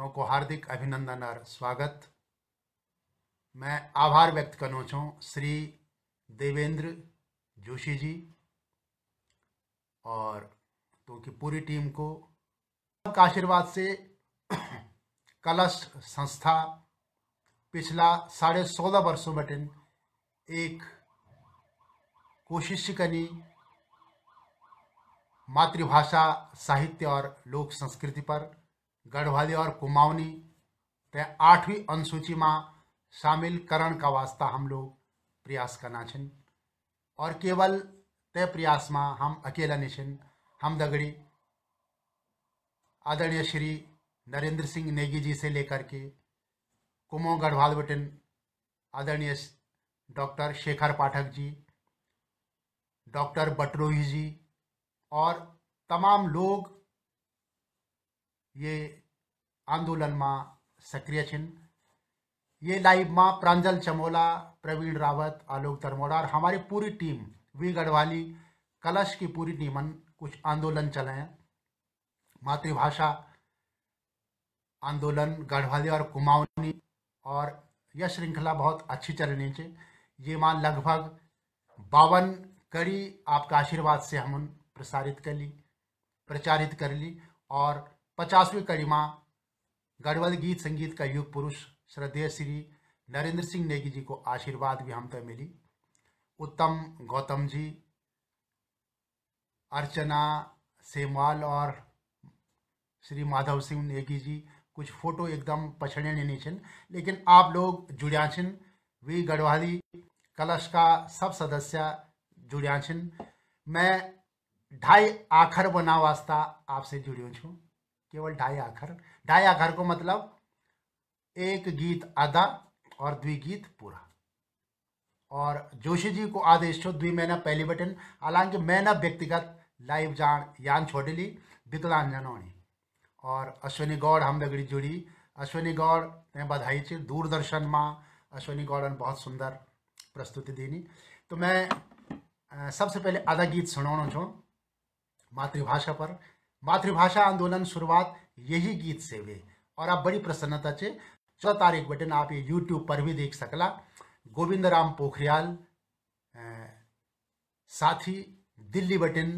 तो को हार्दिक अभिनंदन और स्वागत मैं आभार व्यक्त करना चाहूँ श्री देवेंद्र जोशी जी और तो की पूरी टीम को सबका आशीर्वाद से कलश संस्था पिछला साढ़े सोलह वर्षों बटन एक कोशिश करनी मातृभाषा साहित्य और लोक संस्कृति पर गढ़वाली और कुमाऊनी आठवीं अनुसूची में शामिल करण का वास्ता हम लोग प्रयास करना छन और केवल प्रयास में हम अकेला छन हम दगड़ी आदरणीय श्री नरेंद्र सिंह नेगी जी से लेकर के कुमो गढ़वाल बटन आदरणीय डॉक्टर शेखर पाठक जी डॉक्टर बटरोही जी और तमाम लोग ये में सक्रिय છે ये लाइव माँ प्रांजल चमोला प्रवीण रावत आलोक धर्मोड़ा और हमारी पूरी टीम वी गढ़वाली कलश की पूरी टीमन कुछ आंदोलन चले हैं मातृभाषा आंदोलन गढ़वाली और कुमाऊनी और यह श्रृंखला बहुत अच्छी चल रही है ये माँ लगभग बावन कड़ी आपका आशीर्वाद से हम प्रसारित कर ली प्रचारित कर ली और पचासवीं कड़ी माँ गढ़वाल गीत संगीत का युग पुरुष श्रद्धेय श्री नरेंद्र सिंह नेगी जी को आशीर्वाद भी हम तक मिली उत्तम गौतम जी अर्चना सेमवाल और श्री माधव सिंह नेगी जी कुछ फोटो एकदम पछड़े नहीं छन लेकिन आप लोग जुड़िया छन वी गढ़वाली कलश का सब सदस्य जुड़िया छन मैं ढाई आखर बना वास्ता आपसे जुड़ियों छू केवल ढाई आखर ढाया घर को मतलब एक गीत आधा और द्वि गीत पूरा और जोशी जी को आदेश छो द्वि महीना पहली बटन हालांकि मैं ना व्यक्तिगत लाइव जान यान छोड़ ली विकलांग जनौनी और अश्विनी गौड़ हम दगड़ी जुड़ी अश्विनी गौड़ ने बधाई ची दूरदर्शन माँ अश्विनी गौड़ ने बहुत सुंदर प्रस्तुति देनी तो मैं सबसे पहले आधा गीत सुना छो मातृभाषा पर मातृभाषा आंदोलन शुरुआत यही गीत से सेवे और आप बड़ी प्रसन्नता से चौदह तारीख बटन आप ये यूट्यूब पर भी देख सकला गोविंद राम पोखरियाल साथ ही दिल्ली बटन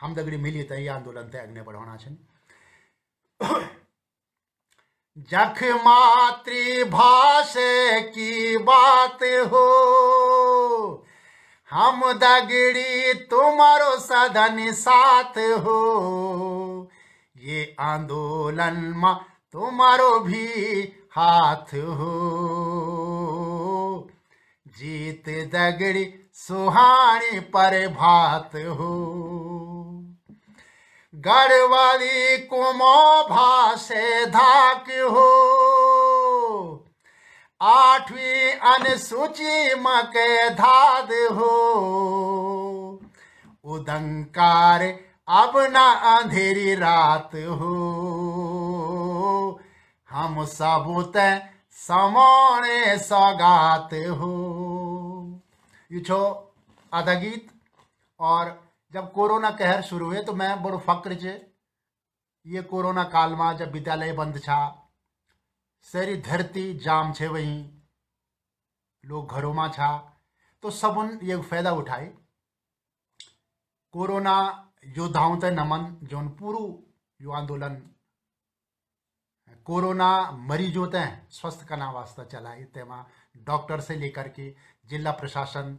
हम दगड़ी मिली तय तो आंदोलन तय अग्नि बढ़ाना चाहिए जख मातृभाषे की बात हो हम दगड़ी तुम्हारो सदन साथ हो ये आंदोलन मा तुम्हारो भी हाथ हो जीत दगड़ी सुहानी पर भात हो गढ़वाली कुमो भाषे धाक हो आठवीं अनुसूची मके धाद हो उदंकार अब ना अंधेरी रात हो हम सबूत समान सौगात हो ये छो आधा गीत और जब कोरोना कहर शुरू हुए तो मैं बड़ो फक्र चे ये कोरोना काल में जब विद्यालय बंद था सारी धरती जाम छे वहीं लोग घरों में छा तो सब उन ये फायदा उठाए कोरोना योद्धाओं ते नमन जो पूरू यो आंदोलन कोरोना मरीजों ते स्वस्थ करना वास्ते चला तेमा डॉक्टर से लेकर के जिला प्रशासन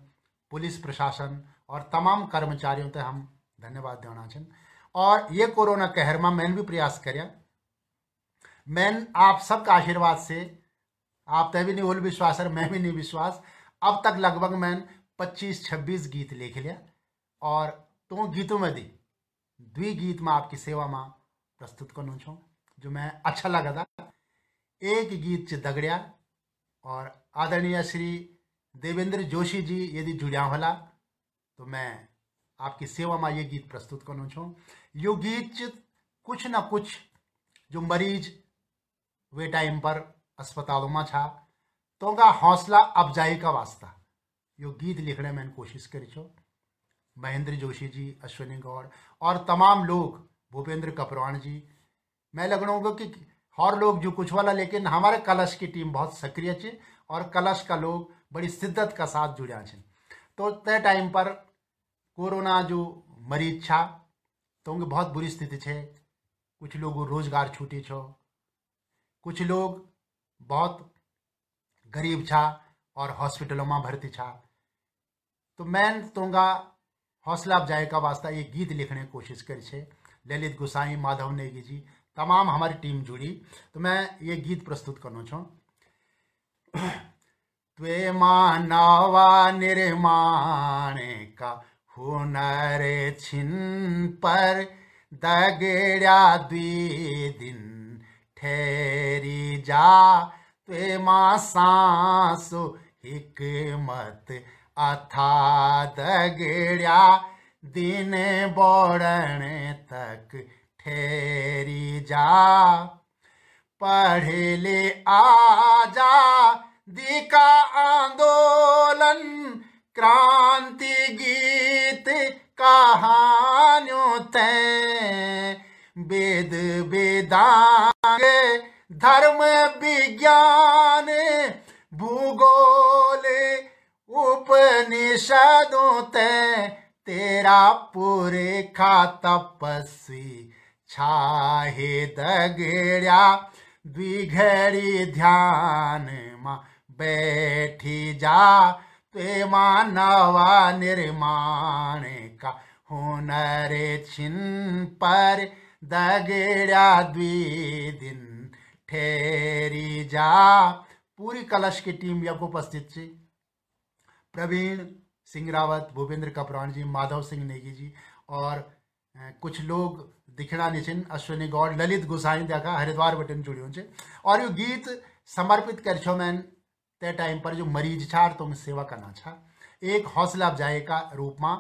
पुलिस प्रशासन और तमाम कर्मचारियों ते हम धन्यवाद देना छन और ये कोरोना कहर में मैंने भी प्रयास कर मैं आप सबका आशीर्वाद से आप तय भी नहीं विश्वास और मैं भी नहीं विश्वास अब तक लगभग मैंने 25-26 गीत लिख लिया और तो गीतों में दी दुई गीत में आपकी सेवा में प्रस्तुत करूँ छू जो मैं अच्छा लगा था एक गीत से दगड़िया और आदरणीय श्री देवेंद्र जोशी जी यदि जुड़िया होला तो मैं आपकी सेवा में ये गीत प्रस्तुत करूँ छू यो गीत कुछ ना कुछ जो मरीज वे टाइम पर अस्पतालों में छा तो हौसला अफजाई का वास्ता यो गीत लिखने में कोशिश करी छो महेंद्र जोशी जी अश्विनी गौड़ और तमाम लोग भूपेंद्र कपरवान जी मैं लग रहा हूँ कि और लोग जो कुछ वाला लेकिन हमारे कलश की टीम बहुत सक्रिय थी और कलश का लोग बड़ी शिद्दत का साथ जुड़ा छे तो तय टाइम पर कोरोना जो मरीज छा तो उनकी बहुत बुरी स्थिति छे कुछ लोग रोजगार छूटी छो कुछ लोग बहुत गरीब छा और हॉस्पिटलों में भर्ती छा तो मैं तुंगा तो हौसला अफजाई का वास्ता ये गीत लिखने की कोशिश करी छे ललित गोसाई माधव नेगी जी तमाम हमारी टीम जुड़ी तो मैं ये गीत प्रस्तुत करना छो त्वे मानवा निर्माण का हुनर छिन पर दगेड़ा दी दिन ठेरी जा त्वे मा सांसो हिकमत अथाद गिड्या दिन बोरण तक ठेरी जा पढ़े ले आजा दिका आंदोलन क्रांति गीत कहानियों ते वेद वेदांग धर्म विज्ञान भूगोल उपनिषदों ते तेरा पूरे खा तपस्वी छाहे दगड़िया बिघड़ी ध्यान मा बैठी जा ते मानवा निर्माण का हुनर छिन पर दगड़िया द्वि दिन ठेरी जा पूरी कलश की टीम उपस्थित थी प्रवीण सिंह रावत भूपेंद्र कपरान जी माधव सिंह नेगी जी और कुछ लोग दिखना निचिन अश्विनी गौड ललित गुसाई देखा हरिद्वार बटन जुड़ियों से और यो गीत समर्पित कर छो मैन तय टाइम पर जो मरीज छा तुम सेवा करना छा एक हौसला अफजाई का रूप में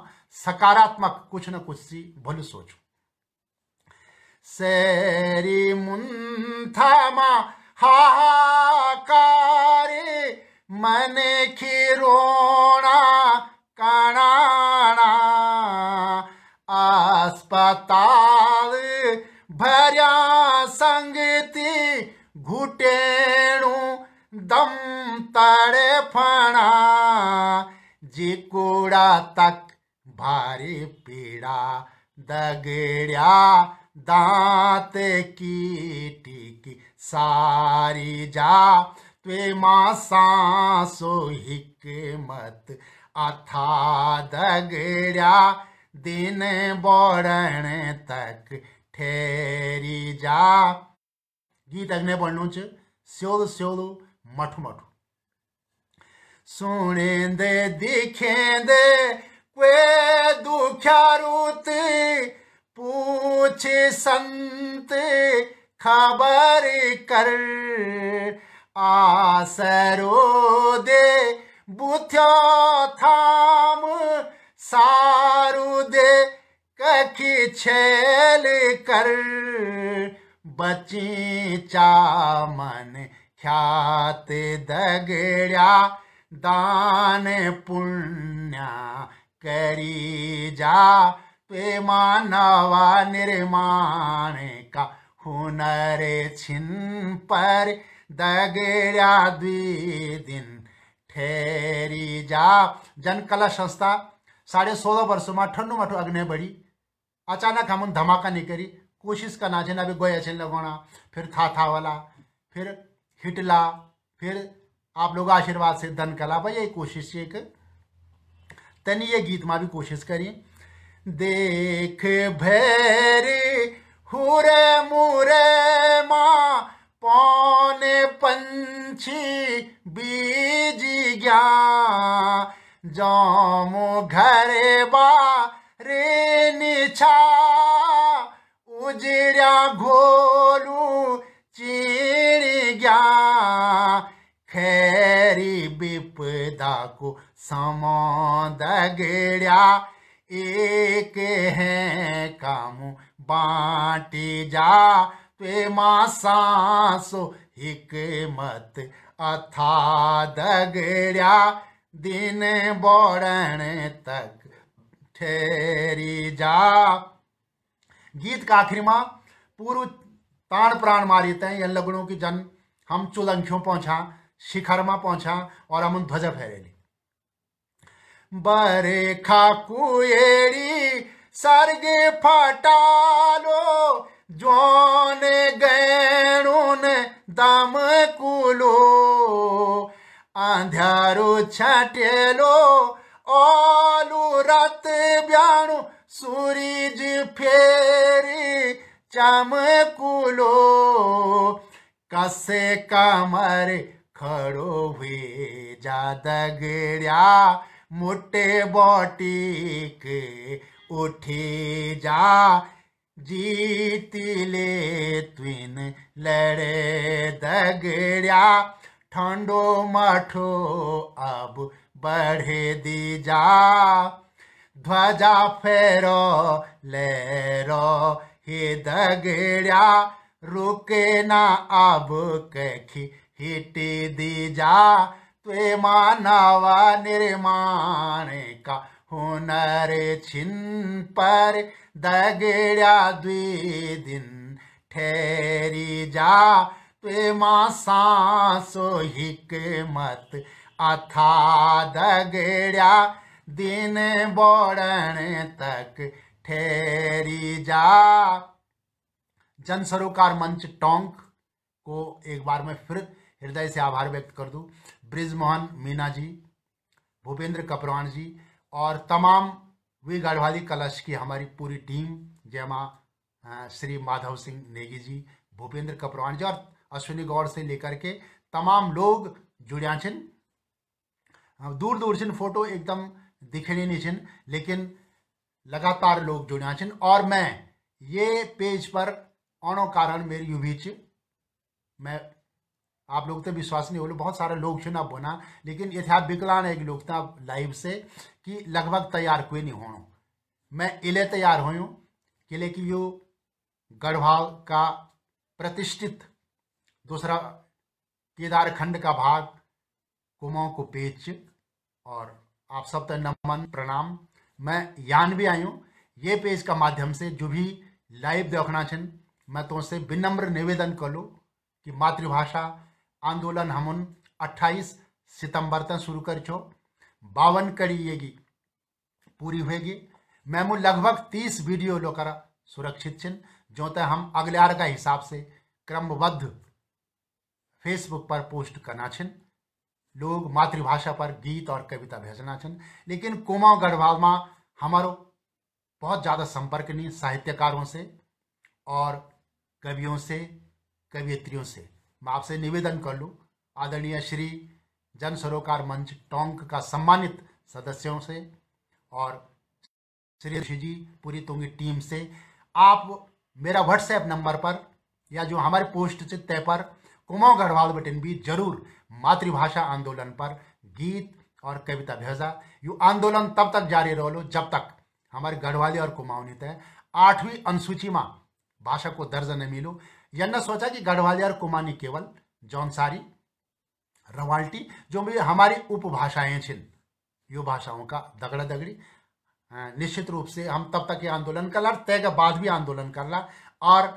सकारात्मक कुछ न कुछ सी भल सोचो सेरी मुंथा मा हाहाकार मन खिरोना कणाना अस्पताल भरिया संगति घुटेणु दम फणा जिकुड़ा तक भारी पीड़ा दगड़िया दांत की टिकी सारी जा त्वेमासासो हिकमत अथा दगड़ा दिन बोरण तक ठेरी जा गीत अगने पढ़नु च स्योल स्योल मठ मठ सुने दे दिखे दे क्वे दुख्यारूत पूछ संत खबर कर आसरो दे बुथ थाम सारु दे कखी छेल कर बची चामन ख्यात दगड़िया दान पुण्य करी जा पे मानवा निर्माण का हुनर छिन पर दगेड़ा द्वी दिन ठेरी जा जनकला संस्था साढे सोलह वर्ष में ठंडू मठू अग्नि बढी अचानक हम धमाका नहीं करी कोशिश करना चाहिए अभी गोया छिन लगाना फिर था था वाला फिर हिटला फिर आप लोग आशीर्वाद से धन कला भाई यही कोशिश एक तनी ये गीत में भी कोशिश करी देख भैरी हुरे मुरे माँ पौने पंछी बीज गया जामो घरे बा रे निछा उजरिया घोलू चीर गया खैरी विपदा को समो एक है काम बाटी जा प्रेमा सासो हिकमत अथा दगड़िया दिन बोरण तक ठेरी जा गीत का आखिरी माँ पूर्व ताण प्राण मारित है यह लगनों की जन हम चुलंखियों पहुंचा शिखर में पहुंचा और हम उन ध्वजा फहरेली बरेखा कुएरी सर्गे फटालो जोने गैणुन दाम कुलो आंध्यारो छाटेलो ओलू रात ब्याणु सूरज फेरी चमकुलो कसे कमर खड़ो हुए जादगिरिया मोटे बोटिक उठी जा जीतिले त्विन लड़े दगड़िया ठंडो मठो अब बढ़े दी जा ध्वजा फेरो लेरो हे दगड़िया रुके ना अब कखी हिटी दी जा त्वे मानवा निर्माण का हुनर छिन पर दगड्या द्वि दिन ठेरी जा तुए मासा सोहिक मत अथा दगड्या दिन बोरण तक ठेरी जा जन सरोकार मंच टोंक को एक बार मैं फिर हृदय से आभार व्यक्त कर दूं ब्रिजमोहन मीना जी भूपेंद्र कपरवान जी और तमाम वी गढ़वाली कलश की हमारी पूरी टीम जय श्री माधव सिंह नेगी जी भूपेंद्र कपरवाणी जी और अश्विनी गौड़ से लेकर के तमाम लोग जुड़िया छिन दूर दूर छिन फोटो एकदम दिखने नहीं छिन लेकिन लगातार लोग जुड़िया छिन और मैं ये पेज पर आणो कारण मेरी यू बीच मैं आप लोग तो विश्वास नहीं बोलो बहुत सारे लोग छुना बोना लेकिन था विकलान एक लोग था लाइव से कि लगभग तैयार कोई नहीं हो मैं इले तैयार हो किले की यो गढ़वाल का प्रतिष्ठित दूसरा केदारखंड का भाग कुमाऊं को पेच और आप सब तक तो नमन प्रणाम मैं यान भी आई हूँ ये पेज का माध्यम से जो भी लाइव देखना छन मैं तो विनम्र निवेदन कर लूँ कि मातृभाषा आंदोलन हम अट्ठाईस सितंबर तक शुरू कर छो बावन कड़ीएगी पूरी होगी मैमू लगभग तीस वीडियो लोग करा सुरक्षित छिन जो ते हम अगले का हिसाब से क्रमबद्ध फेसबुक पर पोस्ट करना छिन लोग मातृभाषा पर गीत और कविता भेजना छिन लेकिन कोमा गढ़वाल में हमारो बहुत ज़्यादा संपर्क नहीं साहित्यकारों से और कवियों से कवियत्रियों से मैं आपसे निवेदन कर लूँ आदरणीय श्री जन सरोकार मंच टोंक का सम्मानित सदस्यों से और श्री ऋषि जी पूरी तुंगी टीम से आप मेरा व्हाट्सएप नंबर पर या जो हमारे पोस्ट चित्ते पर कुमा गढ़वाल बटन भी जरूर मातृभाषा आंदोलन पर गीत और कविता भेजा यू आंदोलन तब तक जारी रह लो जब तक हमारे गढ़वाली और कुमाऊनी तय आठवीं अनुसूची में भाषा को दर्ज न मिलो यांना सोचा कि गढ़वाली और कुमानी केवल जौनसारी रवाल्टी जो भी हमारी उपभाषाएं छिन यो भाषाओं का दगड़ा दगड़ी निश्चित रूप से हम तब तक ये आंदोलन कर लार तय के बाद भी आंदोलन कर ला और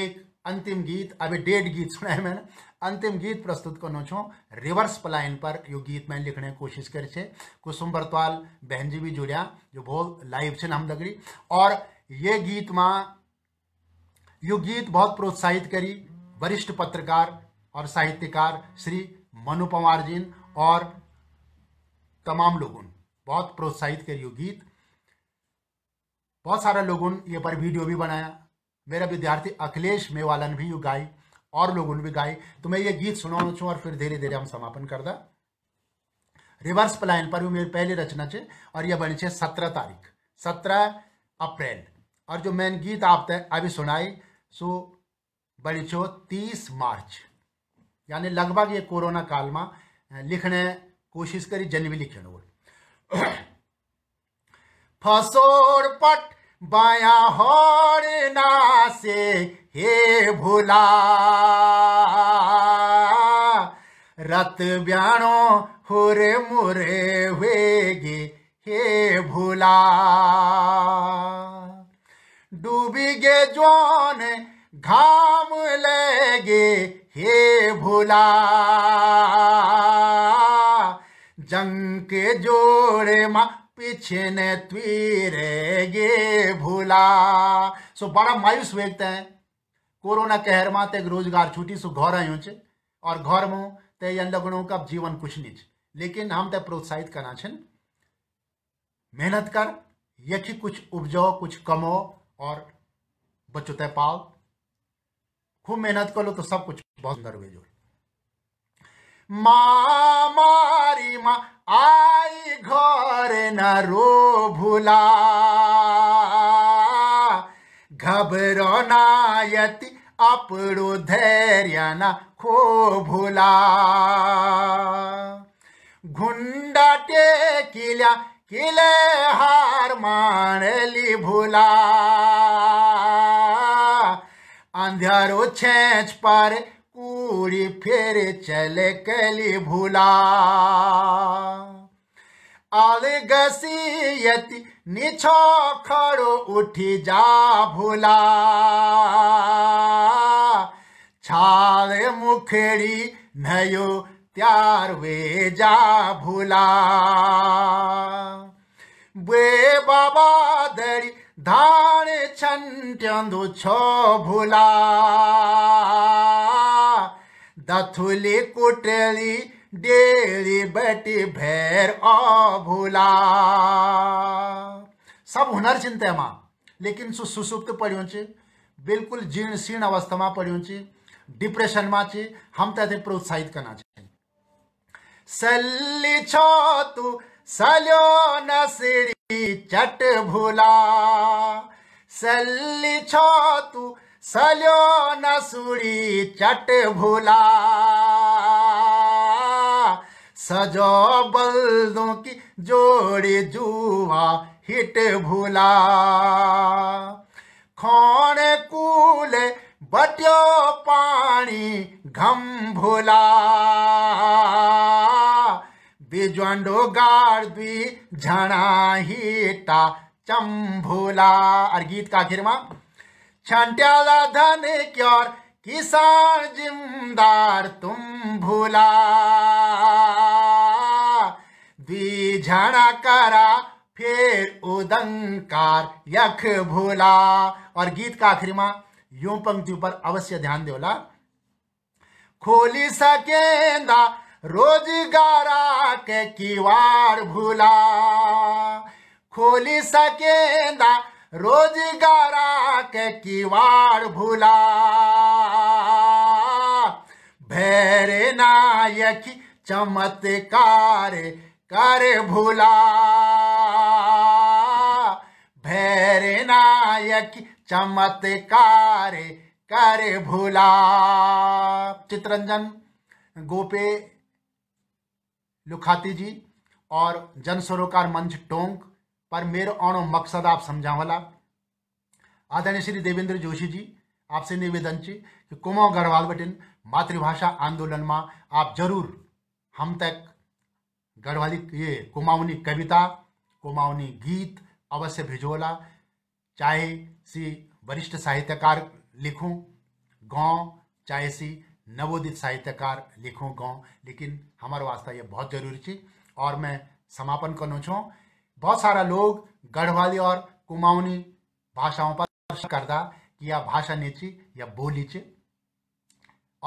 एक अंतिम गीत अभी डेड गीत सुना है मैंने अंतिम गीत प्रस्तुत करना छो रिवर्स पलायन पर यो गीत मैं लिखने की कोशिश करी छे कुसुम बरतवाल बहन जी भी जुड़िया जो बहुत लाइव छिन हम दगड़ी और ये गीत माँ गीत बहुत प्रोत्साहित करी वरिष्ठ पत्रकार और साहित्यकार श्री मनु पवार जी और तमाम लोगों ने बहुत प्रोत्साहित करी गीत बहुत सारा लोगों ने ये पर वीडियो भी बनाया मेरा विद्यार्थी अखिलेश मेवाला ने भी यू गाई और लोगों ने भी गाई तो मैं ये गीत सुनाना चाहूँ और फिर धीरे धीरे हम समापन कर दा रिवर्स प्लान पर भी मेरी पहली रचना चे और यह बनी चे सत्रह तारीख सत्रह अप्रैल और जो मेन गीत आप अभी सुनाई सो बड़ी छो तीस मार्च यानी लगभग ये कोरोना काल में लिखने कोशिश करी जनवी लिखे वो फसोर पट बाया होर ना से हे भुला रत ब्याणो हुरे मुरे गे हे भुला डूबी गे जोन घाम लेगे हे भुला जंक जोड़े मा पीछे ने त्वीरे गे भुला सो बड़ा मायूस व्यक्त है कोरोना कहर मा ते रोजगार छूटी सो घर छे और घर में ते यन लगनों का जीवन कुछ नहीं लेकिन हम ते प्रोत्साहित करना छे मेहनत कर यखी कुछ उपजाओ कुछ कमो और बच्चों तय पाओ खूब मेहनत कर लो तो सब कुछ बहुत सुंदर हुए जो मारी माँ आई घर न रो भूला घबरो नायति अपरो धैर्य ना खो भूला घुंडा किला किले हार मानेली भूला अंधेरो छेच पर कूड़ी फिर चल कली भूला अलगसियति निछो खड़ो उठी जा भूला छाल मुखड़ी नयो प्यार वे जा भूला वे बाबा दरी धाण छो छो भूला दथुली कुटली डेली बटी भैर ओ भूला सब हुनर चिंत मां लेकिन सु सुसुप्त पड्यो छे बिल्कुल जीर्ण शीर्ण अवस्था में पड्यो छे डिप्रेशन में छे हम तथे तो प्रोत्साहित करना चाहिए सल्ली छो तू सलो न सीढ़ी चट भूला सल्ली छो तू सलो न सूरी चट भूला सजो बल्दों की जोड़ी जुआ हिट भूला खोण कूल बट्यो पानी घम भूला बिज्वंडो गार्बी झणाहीटा चंभुला और गीत का आखिर मां छंट्याला धन क्योर किसान जिमदार तुम भूला बीझना करा फिर उदंकार यख भोला और गीत का आखिर मां यूं पंक्ति पर अवश्य ध्यान देवला खोली सकेंदा रोजगारा के किवार भूला खोली सकेंदा रोजगारा के किवार भूला भैरे नायक चमत्कार कर भूला भैरे नायक चमत्कार कर भूला चित्रंजन गोपे लुखाती जी और जन सरोकार मंच टोंक पर मेरो आणो मकसद आप समझावला आदरणीय श्री देवेंद्र जोशी जी आपसे निवेदन ची कि कुमाऊं गढ़वाल बटिन मातृभाषा आंदोलन में आप जरूर हम तक गढ़वाली ये कुमाऊनी कविता कुमाऊनी गीत अवश्य भिजोला चाहे सी वरिष्ठ साहित्यकार लिखूं गाँव चाहे सी नवोदित साहित्यकार लिखूँ कहूँ लेकिन हमारे वास्ता ये बहुत जरूरी थी और मैं समापन करना छूँ बहुत सारा लोग गढ़वाली और कुमाऊनी भाषाओं पर करता कि यह भाषा नीची या बोली च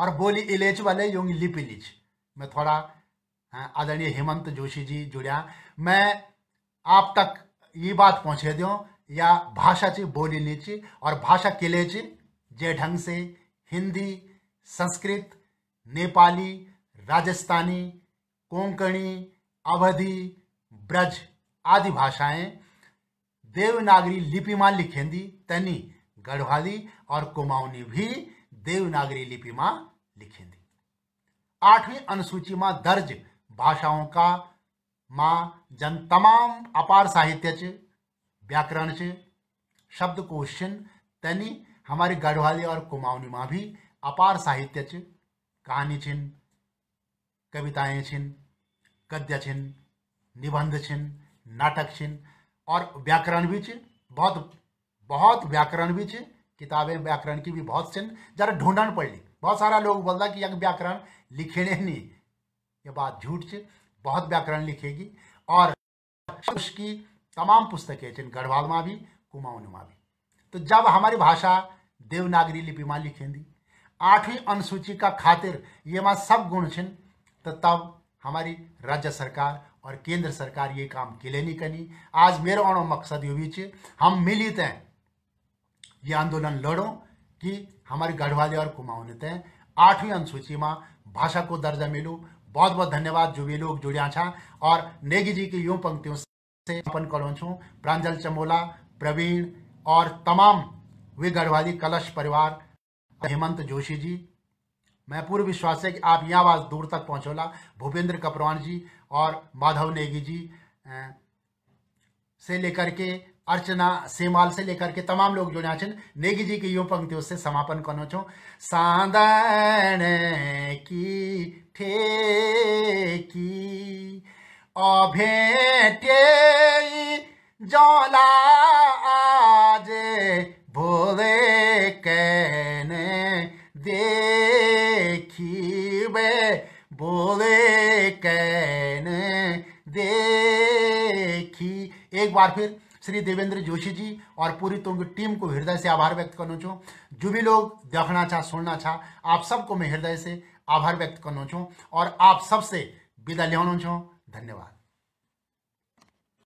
और बोली इलेच वाले योंगी लिपि लीच मैं थोड़ा आदरणीय हेमंत जोशी जी जुड़िया मैं आप तक ये बात पहुँचे दूँ या भाषा ची बोली नीची और भाषा किले ची जे ढंग से हिंदी संस्कृत नेपाली राजस्थानी कोंकणी अवधि ब्रज आदि भाषाएं देवनागरी लिपि में लिखेंदी तनी गढ़वाली और कुमाऊनी भी देवनागरी लिपि में लिखेंदी आठवीं अनुसूची में दर्ज भाषाओं का मां जन तमाम अपार साहित्य च व्याकरण च क्वेश्चन तनी हमारी गढ़वाली और कुमाऊनी में भी अपार साहित्य कहानी छिन् कविताएं छिन् गद्य छिन् निबंध छिन् नाटक छिन् और व्याकरण भी छे बहुत बहुत व्याकरण भी छे किताबें व्याकरण की भी बहुत छिन् जरा ढूंढन ली बहुत सारा लोग बोलता कि यंग व्याकरण लिखे नहीं ये बात झूठ छ बहुत व्याकरण लिखेगी और उसकी तमाम पुस्तकें छिन गढ़वाल माँ भी कुमाऊनी माँ भी तो जब हमारी भाषा देवनागरी लिपि माँ लिखेंगी आठवीं अनुसूची का खातिर ये माँ सब गुण छिन तो तब हमारी राज्य सरकार और केंद्र सरकार ये काम किले नहीं करनी आज मेरा और मकसद यू भी हम मिलित हैं ये आंदोलन लड़ो कि हमारी गढ़वाली और ने हैं आठवीं अनुसूची में भाषा को दर्जा मिलू बहुत बहुत धन्यवाद जो भी लोग जुड़िया छा और नेगी जी की यूं पंक्तियों से अपन करो छू प्रांजल चमोला प्रवीण और तमाम वे गढ़वाली कलश परिवार हेमंत जोशी जी मैं पूर्व विश्वास है कि आप यह आवाज़ दूर तक पहुँचोला भूपेंद्र कपरवान जी और माधव नेगी जी से लेकर के अर्चना सेमाल से लेकर के तमाम लोग जो नाचन नेगी जी की यूं पंक्तियों से समापन करना चो सा की ठेकी जौला आज भोले कहने देखिबे भोले कहने देखी एक बार फिर श्री देवेंद्र जोशी जी और पूरी तुंग टीम को हृदय से आभार व्यक्त करना चाहूँ जो भी लोग देखना चाह सुनना चाह आप सबको मैं हृदय से आभार व्यक्त करना चाहूँ और आप सबसे विदा लिया छो धन्यवाद